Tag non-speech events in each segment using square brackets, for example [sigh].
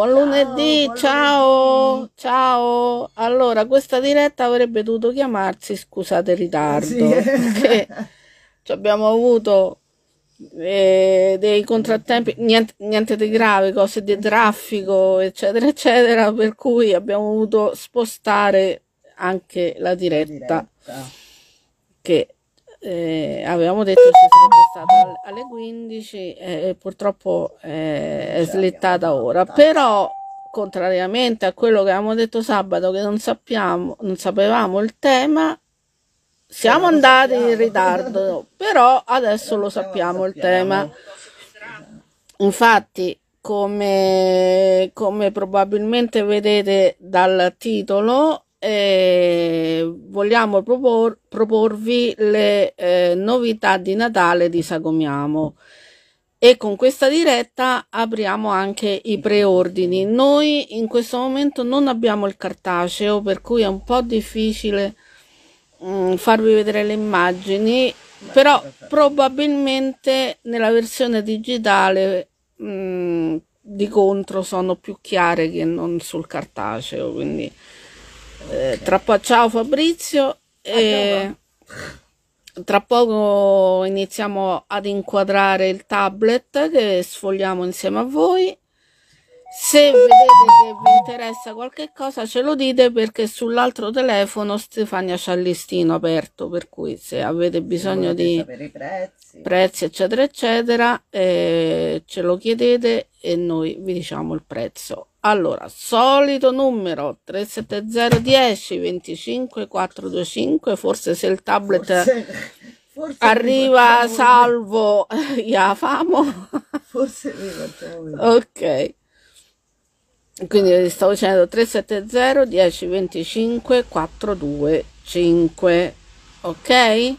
Buon lunedì, ciao, ciao. Allora, questa diretta avrebbe dovuto chiamarsi Scusate il ritardo, sì. perché abbiamo avuto eh, dei contrattempi, niente, niente, di grave, cose di traffico, eccetera, eccetera, per cui abbiamo dovuto spostare anche la diretta, la diretta. che eh, avevamo detto che sarebbe stato alle 15 eh, purtroppo eh, è slittata ora però contrariamente a quello che avevamo detto sabato che non sappiamo non sapevamo il tema siamo andati in ritardo [laughs] però adesso lo sappiamo il tema infatti come, come probabilmente vedete dal titolo eh, vogliamo propor- proporvi le eh, novità di Natale di Sagomiamo e con questa diretta apriamo anche i preordini. Noi in questo momento non abbiamo il cartaceo, per cui è un po' difficile mh, mm, farvi vedere le immagini, però probabilmente nella versione digitale mh, mm, di contro sono più chiare che non sul cartaceo, quindi eh, tra po- ciao Fabrizio. Ah, e eh, tra poco iniziamo ad inquadrare il tablet che sfogliamo insieme a voi se vedete che vi interessa qualche cosa ce lo dite perché sull'altro telefono Stefania c'ha il listino aperto per cui se avete bisogno se di prezzi. prezzi. eccetera eccetera eh, ce lo chiedete e noi vi diciamo il prezzo allora solito numero 370 10 25 425 forse se il tablet forse... Forse arriva salvo, ya [laughs] famo. Forse mi arriva. Ok quindi eh, stavo dicendo 370 10 25 425 ok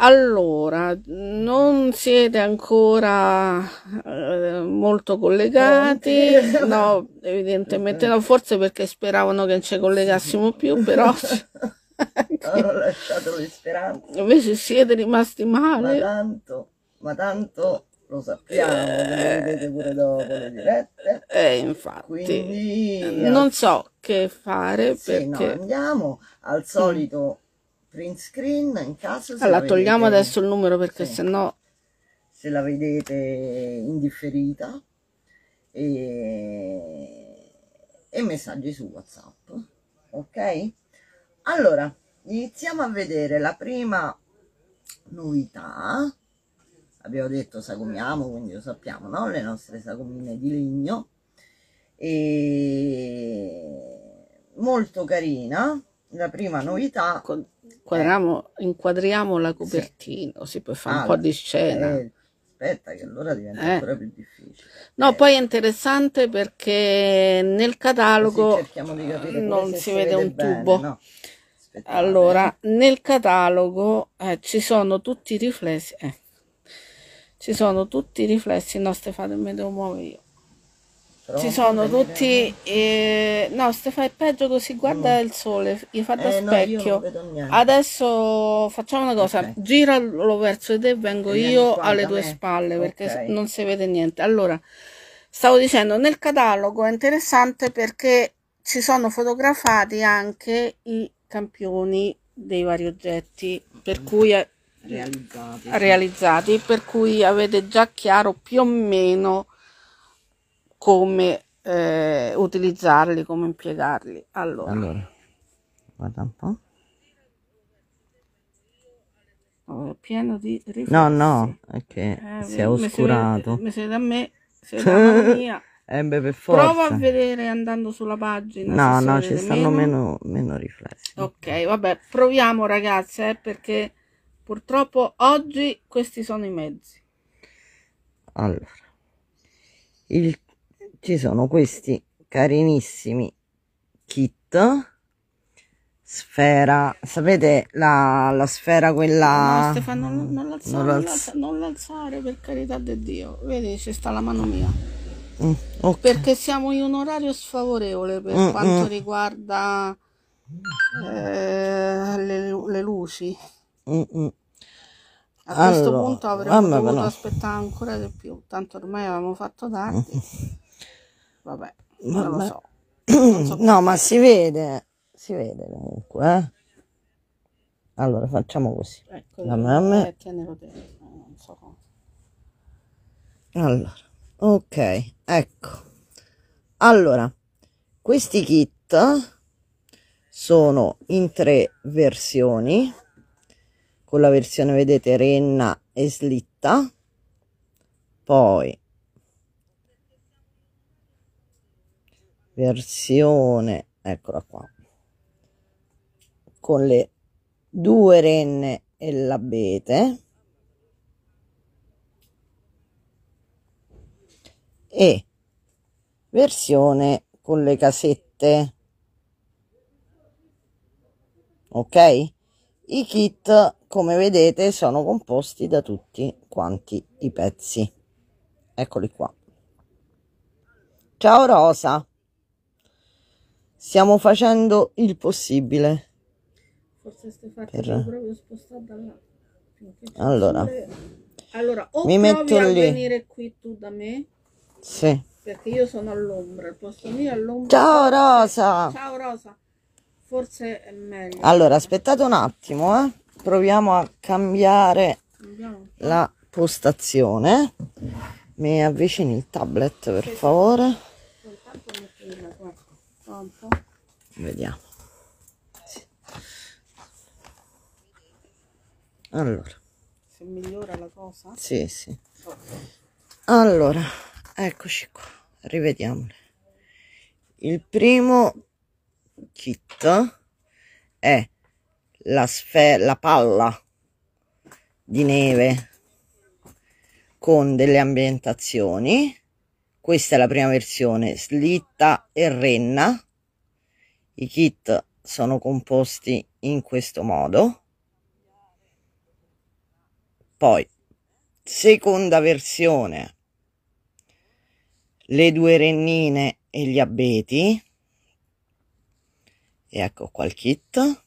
allora non siete ancora eh, molto collegati no evidentemente no forse perché speravano che non ci collegassimo più però hanno [laughs] lasciato le speranze invece siete rimasti male ma tanto ma tanto lo sappiamo, eh, lo vedete pure dopo le dirette. Eh, eh infatti. Quindi, eh, non so che fare perché... no, andiamo al mm. solito print screen, in caso se Allora, togliamo adesso il numero perché sì. sennò... Se la vedete indifferita e... e messaggi su WhatsApp, ok? Allora, iniziamo a vedere la prima novità abbiamo detto sagomiamo, quindi lo sappiamo, no? Le nostre sagomine di legno. E molto carina. La prima novità... Inquadriamo, eh. inquadriamo la copertina, sì. si può fare ah, un po' di scena. Eh, aspetta che allora diventa eh. ancora più difficile. No, eh. poi è interessante perché nel catalogo non si, si vede, un bene, tubo. No? Allora, eh. nel catalogo eh, ci sono tutti i riflessi. Eh ci sono tutti i riflessi, no Stefano me devo muovere io. Però ci sono tutti... Eh, no Stefano è peggio così, guarda mm. il sole, gli fa da eh, specchio. No, Adesso facciamo una cosa, okay. giralo verso di te, vengo Veniamo io alle tue spalle okay. perché non si vede niente. Allora, stavo dicendo, nel catalogo è interessante perché ci sono fotografati anche i campioni dei vari oggetti, per cui è, realizzati. realizzati per cui avete già chiaro più o meno come eh, utilizzarli, come impiegarli. Allora. allora, guarda un po'. Oh, pieno di riflessi. No, no, è che eh, si è oscurato. Mi siete a me, siete a [laughs] mia. per forza. Prova a vedere andando sulla pagina. No, no, ci stanno meno, meno, meno riflessi. Ok, vabbè, proviamo ragazze, eh, perché Purtroppo oggi questi sono i mezzi. Allora, il, ci sono questi carinissimi kit sfera sapete la, la sfera quella no, Stefano non, non l'alzare non, l'alz... non, l'alzare per carità di Dio vedi ci sta la mano mia mm, okay. perché siamo in un orario sfavorevole per mm, quanto mm. riguarda eh, le, le luci Mm, mm. A allora, questo punto avremmo dovuto no. aspettare ancora di più, tanto ormai avevamo fatto tardi. Vabbè, [laughs] Vabbè. non lo so. Non so [clears throat] no, ma si vede, si vede comunque. Eh? Allora facciamo così. Ecco, la eh, mamma. Eh, eh so. Allora, ok, ecco. Allora, questi kit sono in tre versioni con la versione vedete renna e slitta poi versione eccola qua con le due renne e l'abete e versione con le casette ok i kit come vedete sono composti da tutti quanti i pezzi eccoli qua ciao rosa stiamo facendo il possibile forse Stefano per... proprio spostato da là allora allora o mi metto a lì. venire qui tu da me sì perché io sono all'ombra il posto mio è all'ombra ciao rosa ciao rosa forse è meglio allora aspettate un attimo eh proviamo a cambiare la postazione mi avvicini il tablet per favore ecco. vediamo allora se migliora la cosa sì sì allora eccoci qua rivediamole il primo kit è la, sfera, la palla di neve con delle ambientazioni questa è la prima versione slitta e renna i kit sono composti in questo modo poi seconda versione le due rennine e gli abeti e ecco qua il kit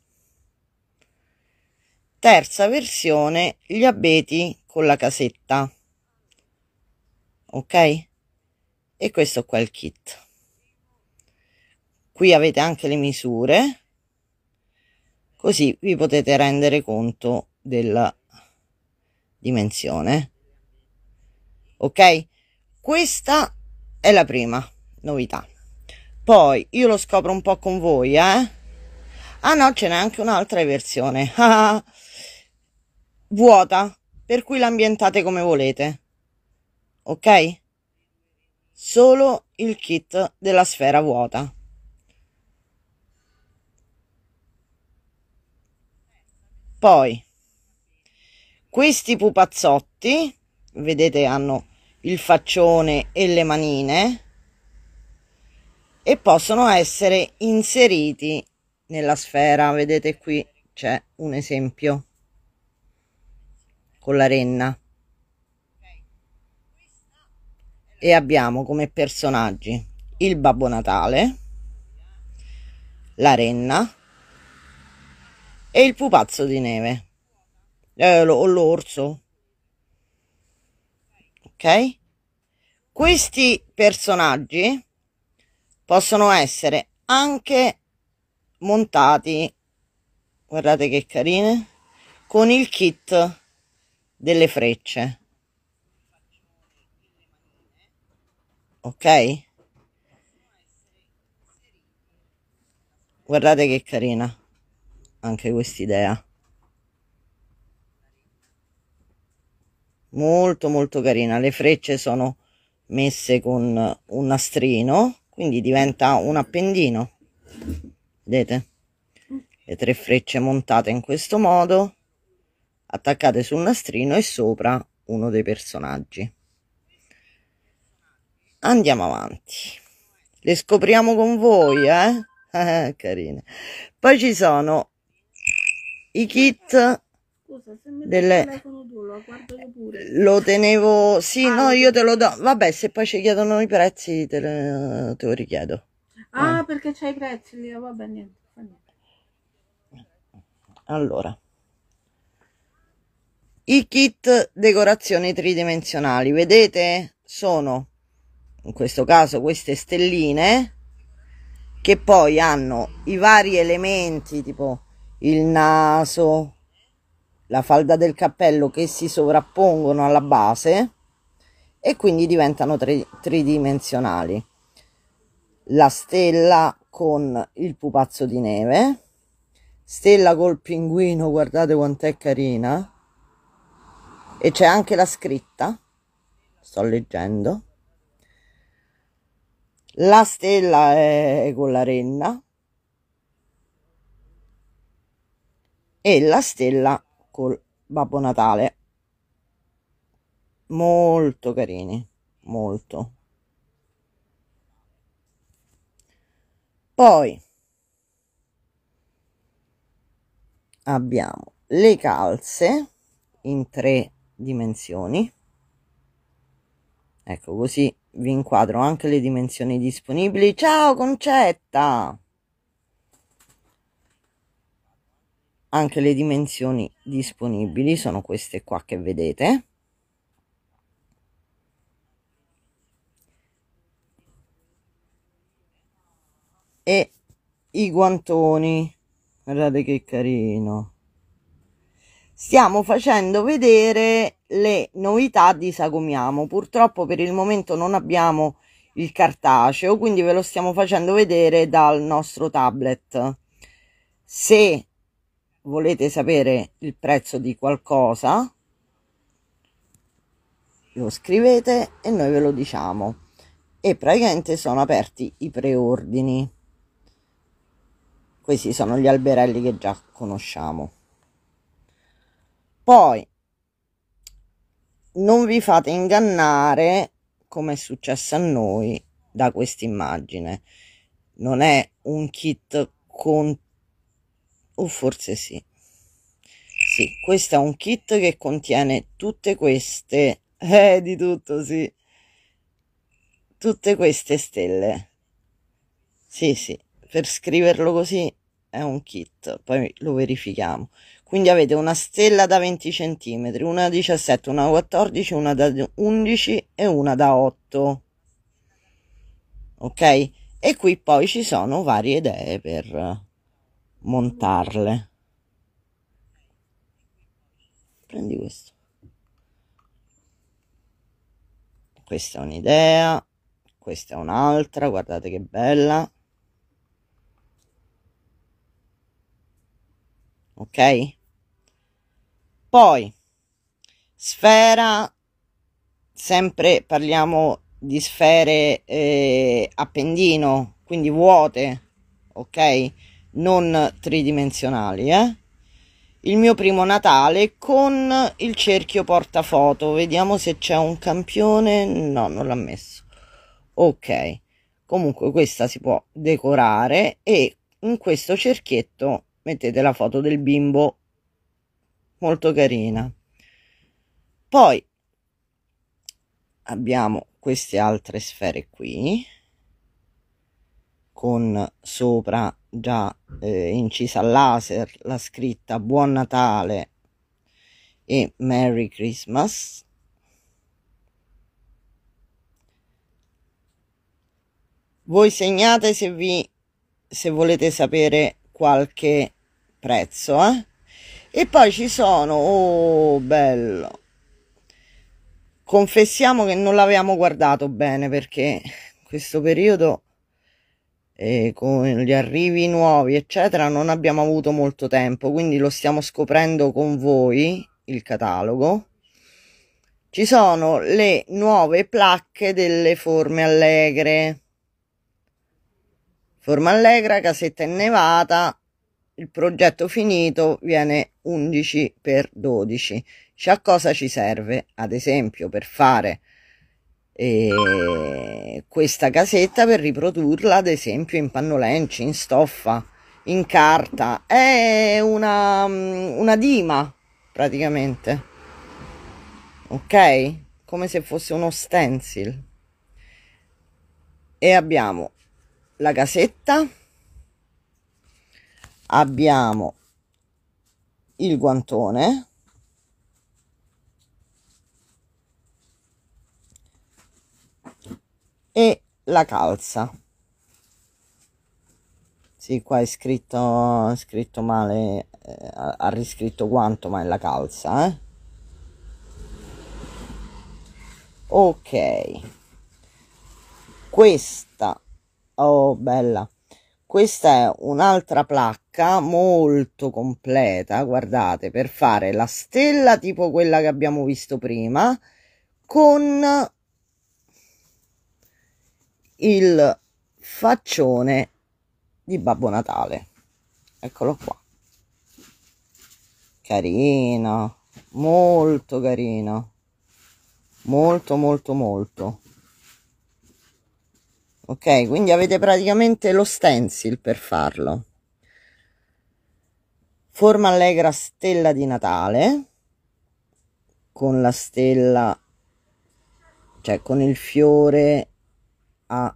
terza versione gli abeti con la casetta ok e questo qua è il kit qui avete anche le misure così vi potete rendere conto della dimensione ok questa è la prima novità poi io lo scopro un po' con voi eh ah no ce n'è anche un'altra versione [laughs] ah, vuota, per cui l'ambientate come volete. Ok? Solo il kit della sfera vuota. Poi, questi pupazzotti, vedete hanno il faccione e le manine, e possono essere inseriti nella sfera. Vedete qui c'è un esempio con la renna e abbiamo come personaggi il Babbo Natale, la renna e il pupazzo di neve eh, o l'orso. Ok? Questi personaggi possono essere anche montati, guardate che carine, con il kit delle frecce ok guardate che carina anche quest'idea molto molto carina le frecce sono messe con un nastrino quindi diventa un appendino vedete le tre frecce montate in questo modo attaccate sul nastrino e sopra uno dei personaggi. Andiamo avanti. Le scopriamo con voi, eh? [laughs] eh carine. Poi ci sono i kit delle... lo, tenevo, sì, ah, no, io te lo do. Vabbè, se poi ci chiedono i prezzi te, le... te lo richiedo. Ah, eh. perché c'hai i prezzi lì, vabbè, niente. Allora. I kit decorazioni tridimensionali, vedete? Sono, in questo caso, queste stelline che poi hanno i vari elementi tipo il naso, la falda del cappello che si sovrappongono alla base e quindi diventano tri tridimensionali. La stella con il pupazzo di neve, stella col pinguino, guardate quant'è carina, e c'è anche la scritta sto leggendo la stella è con la renna e la stella col babbo natale molto carini molto poi abbiamo le calze in tre dimensioni ecco così vi inquadro anche le dimensioni disponibili ciao concetta anche le dimensioni disponibili sono queste qua che vedete e i guantoni guardate che carino stiamo facendo vedere le novità di Sagomiamo. Purtroppo per il momento non abbiamo il cartaceo, quindi ve lo stiamo facendo vedere dal nostro tablet. Se volete sapere il prezzo di qualcosa, lo scrivete e noi ve lo diciamo. E praticamente sono aperti i preordini. Questi sono gli alberelli che già conosciamo. Poi non vi fate ingannare, come è successo a noi, da questa immagine. Non è un kit con... o forse sì. Sì, questo è un kit che contiene tutte queste... [laughs] Eh, di tutto, sì. Tutte queste stelle. Sì, sì, per scriverlo così è un kit, poi lo verifichiamo. Quindi avete una stella da 20 cm, una da 17, una da 14, una da 11 e una da 8. Ok? E qui poi ci sono varie idee per montarle. Prendi questo. Questa è un'idea, questa è un'altra, guardate che bella. ok? Poi, sfera, sempre parliamo di sfere eh, a pendino, quindi vuote, ok? Non tridimensionali, eh? Il mio primo Natale con il cerchio portafoto. Vediamo se c'è un campione. No, non l'ha messo. Ok. Comunque questa si può decorare e in questo cerchietto mettete la foto del bimbo molto carina poi abbiamo queste altre sfere qui con sopra già eh, incisa a laser la scritta buon natale e merry christmas voi segnate se vi se volete sapere qualche prezzo eh? E poi ci sono, oh bello, confessiamo che non l'avevamo guardato bene perché in questo periodo eh, con gli arrivi nuovi eccetera non abbiamo avuto molto tempo quindi lo stiamo scoprendo con voi il catalogo ci sono le nuove placche delle forme allegre forma allegra casetta innevata il progetto finito viene 11 per 12. Cioè, a cosa ci serve? Ad esempio, per fare eh, questa casetta, per riprodurla, ad esempio, in pannolenci, in stoffa, in carta. È una, una dima, praticamente. Ok? Come se fosse uno stencil. E abbiamo la casetta abbiamo il guantone e la calza sì qua è scritto, è scritto male eh, ha riscritto quanto ma è la calza eh? ok questa oh bella questa è un'altra placca molto completa guardate per fare la stella tipo quella che abbiamo visto prima con il faccione di Babbo Natale eccolo qua carino molto carino molto molto molto ok quindi avete praticamente lo stencil per farlo forma allegra stella di natale con la stella cioè con il fiore a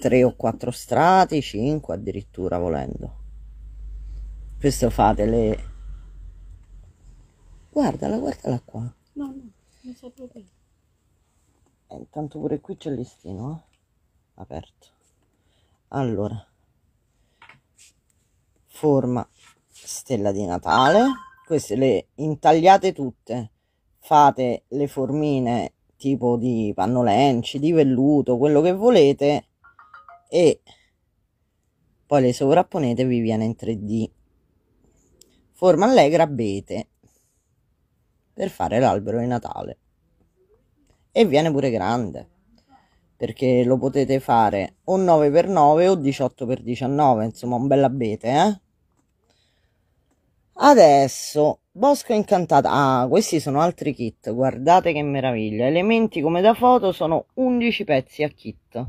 3 o 4 strati 5 addirittura volendo questo fate le guardala guardala qua no no non so proprio eh, intanto pure qui c'è il listino eh aperto allora forma stella di natale queste le intagliate tutte fate le formine tipo di pannolenci di velluto quello che volete e poi le sovrapponete vi viene in 3d forma allegra abete per fare l'albero di natale e viene pure grande perché lo potete fare o 9x9 o 18x19, insomma un bel abete, eh? Adesso, Bosco Incantato, ah questi sono altri kit, guardate che meraviglia, elementi come da foto sono 11 pezzi a kit.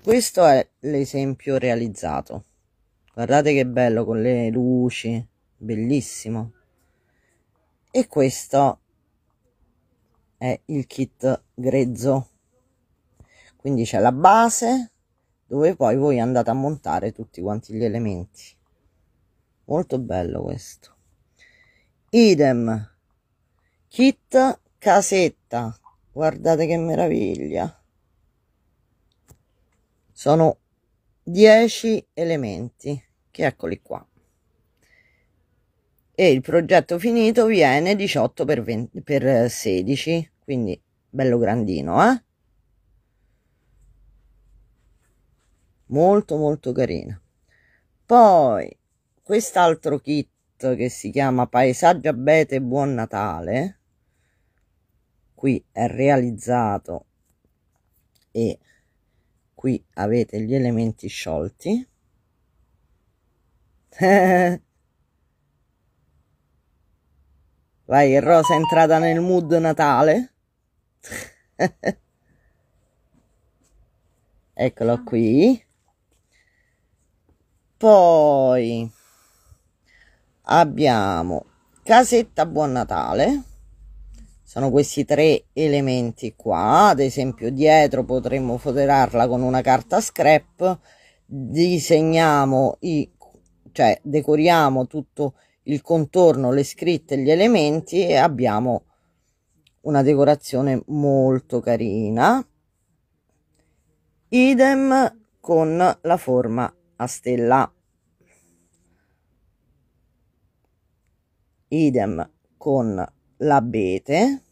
Questo è l'esempio realizzato, guardate che bello con le luci, bellissimo. E questo è il kit grezzo quindi c'è la base dove poi voi andate a montare tutti quanti gli elementi molto bello questo idem kit casetta guardate che meraviglia sono 10 elementi che eccoli qua e il progetto finito viene 18 per, 20, per 16 quindi bello grandino eh molto molto carina poi quest'altro kit che si chiama paesaggio abete buon natale qui è realizzato e qui avete gli elementi sciolti [laughs] vai che rosa è entrata nel mood natale [laughs] eccolo qui poi abbiamo casetta buon natale sono questi tre elementi qua ad esempio dietro potremmo foderarla con una carta scrap disegniamo i cioè decoriamo tutto il contorno le scritte gli elementi e abbiamo una decorazione molto carina idem con la forma a stella idem con l'abete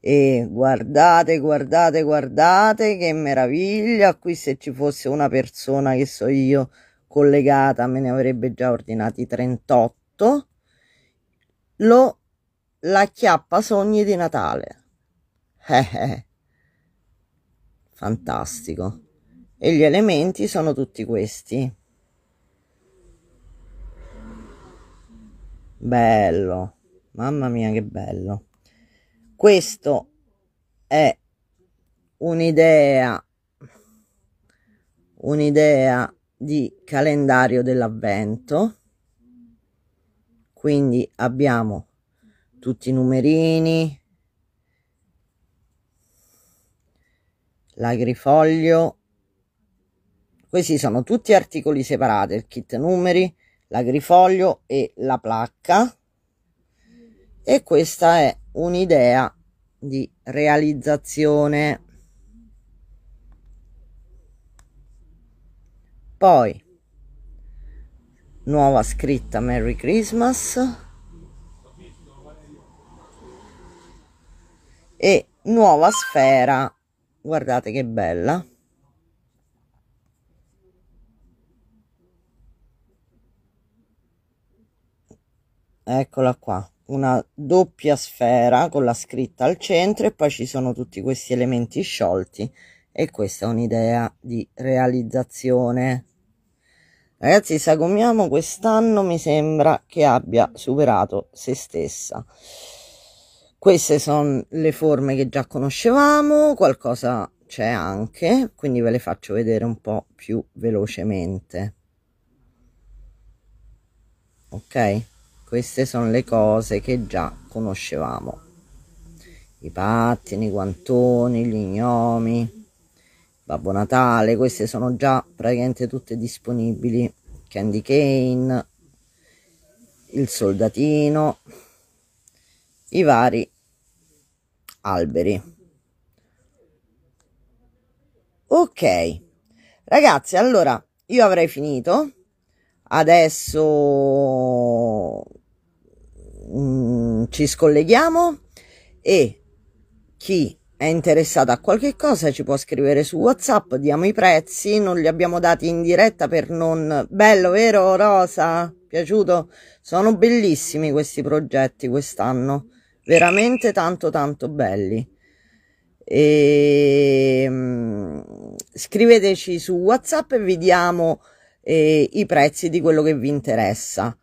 e guardate guardate guardate che meraviglia qui se ci fosse una persona che so io collegata me ne avrebbe già ordinati 38 lo la chiappa sogni di Natale eh, eh, eh. fantastico e gli elementi sono tutti questi bello mamma mia che bello questo è un'idea un'idea di calendario dell'avvento quindi abbiamo tutti i numerini l'agrifoglio questi sono tutti articoli separati, il kit numeri, l'agrifoglio e la placca. E questa è un'idea di realizzazione. Poi, nuova scritta Merry Christmas. E nuova sfera. Guardate che bella. eccola qua una doppia sfera con la scritta al centro e poi ci sono tutti questi elementi sciolti e questa è un'idea di realizzazione ragazzi sagomiamo quest'anno mi sembra che abbia superato se stessa queste sono le forme che già conoscevamo qualcosa c'è anche quindi ve le faccio vedere un po più velocemente ok queste sono le cose che già conoscevamo. I pattini, i guantoni, gli gnomi, Babbo Natale, queste sono già praticamente tutte disponibili. Candy Cane, il soldatino, i vari alberi. Ok, ragazzi, allora io avrei finito. Adesso Mm, ci scolleghiamo e chi è interessato a qualche cosa ci può scrivere su WhatsApp, diamo i prezzi, non li abbiamo dati in diretta per non... Bello, vero Rosa? Piaciuto? Sono bellissimi questi progetti quest'anno, veramente tanto tanto belli. E... Ehm, scriveteci su WhatsApp e vi diamo eh, i prezzi di quello che vi interessa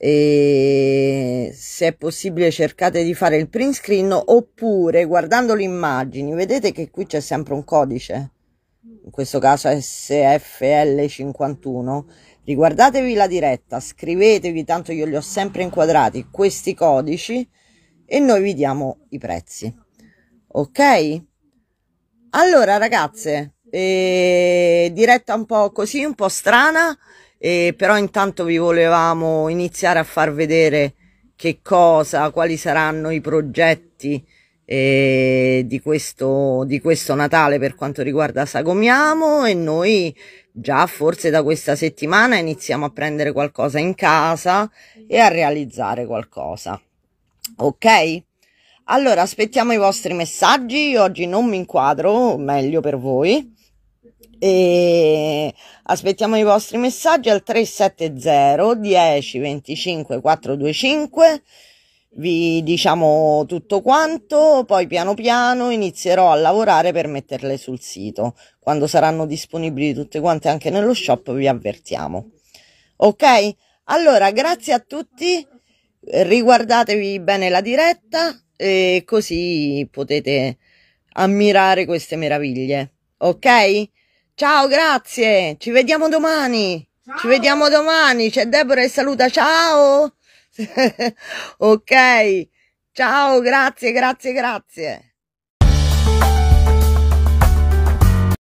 e se è possibile cercate di fare il print screen oppure guardando le immagini vedete che qui c'è sempre un codice in questo caso SFL51 riguardatevi la diretta scrivetevi tanto io li ho sempre inquadrati questi codici e noi vi diamo i prezzi ok allora ragazze eh, diretta un po' così un po' strana e però intanto vi volevamo iniziare a far vedere che cosa, quali saranno i progetti eh, di, questo, di questo Natale per quanto riguarda Sagomiamo e noi già forse da questa settimana iniziamo a prendere qualcosa in casa e a realizzare qualcosa. Ok? Allora, aspettiamo i vostri messaggi. Io oggi non mi inquadro, meglio per voi. E Aspettiamo i vostri messaggi al 370 10 25 425. Vi diciamo tutto quanto, poi piano piano inizierò a lavorare per metterle sul sito. Quando saranno disponibili tutte quante anche nello shop vi avvertiamo. Ok? Allora, grazie a tutti, riguardatevi bene la diretta e così potete ammirare queste meraviglie. Ok? Ciao, grazie. Ci vediamo domani. Ciao. Ci vediamo domani. C'è Deborah e saluta. Ciao. [laughs] ok. Ciao, grazie, grazie, grazie.